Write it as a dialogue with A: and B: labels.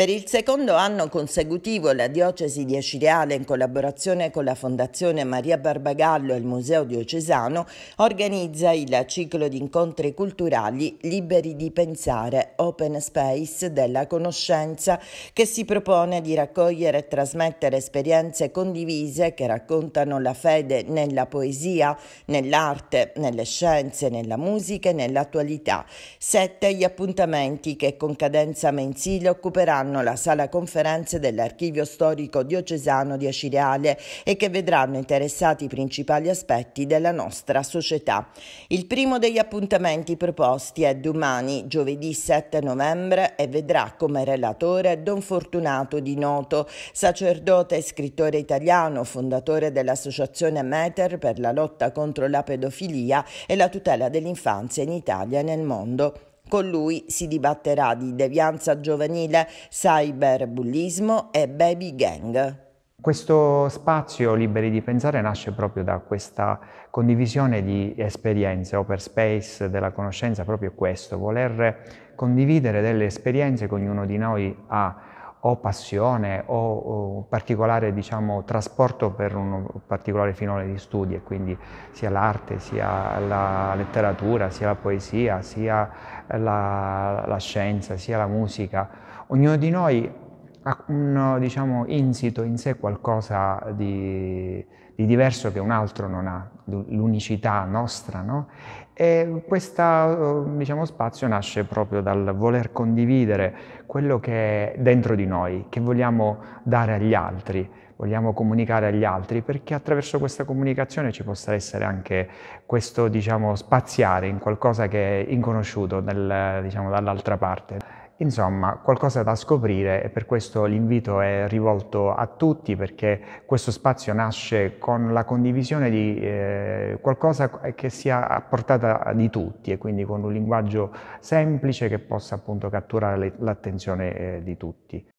A: Per il secondo anno consecutivo la Diocesi di Acireale, in collaborazione con la Fondazione Maria Barbagallo e il Museo Diocesano, organizza il ciclo di incontri culturali Liberi di Pensare, Open Space della Conoscenza, che si propone di raccogliere e trasmettere esperienze condivise che raccontano la fede nella poesia, nell'arte, nelle scienze, nella musica e nell'attualità. Sette gli appuntamenti che con cadenza mensile occuperanno ospiteranno la sala conferenze dell'Archivio Storico Diocesano di Acireale e che vedranno interessati i principali aspetti della nostra società. Il primo degli appuntamenti proposti è domani, giovedì 7 novembre, e vedrà come relatore Don Fortunato Di Noto, sacerdote e scrittore italiano, fondatore dell'associazione Meter per la lotta contro la pedofilia e la tutela dell'infanzia in Italia e nel mondo. Con lui si dibatterà di devianza giovanile, cyberbullismo e baby gang.
B: Questo spazio Liberi di Pensare nasce proprio da questa condivisione di esperienze, open space della conoscenza, proprio questo, voler condividere delle esperienze che ognuno di noi ha o passione o, o particolare diciamo, trasporto per un particolare finale di studi e quindi sia l'arte, sia la letteratura, sia la poesia, sia la, la scienza, sia la musica. Ognuno di noi ha un, diciamo, insito in sé qualcosa di, di, diverso che un altro non ha, l'unicità nostra, no? E questo eh, diciamo, spazio nasce proprio dal voler condividere quello che è dentro di noi, che vogliamo dare agli altri, vogliamo comunicare agli altri, perché attraverso questa comunicazione ci possa essere anche questo, diciamo, spaziare in qualcosa che è inconosciuto diciamo, dall'altra parte. Insomma, qualcosa da scoprire e per questo l'invito è rivolto a tutti perché questo spazio nasce con la condivisione di eh, qualcosa che sia a portata di tutti e quindi con un linguaggio semplice che possa appunto catturare l'attenzione eh, di tutti.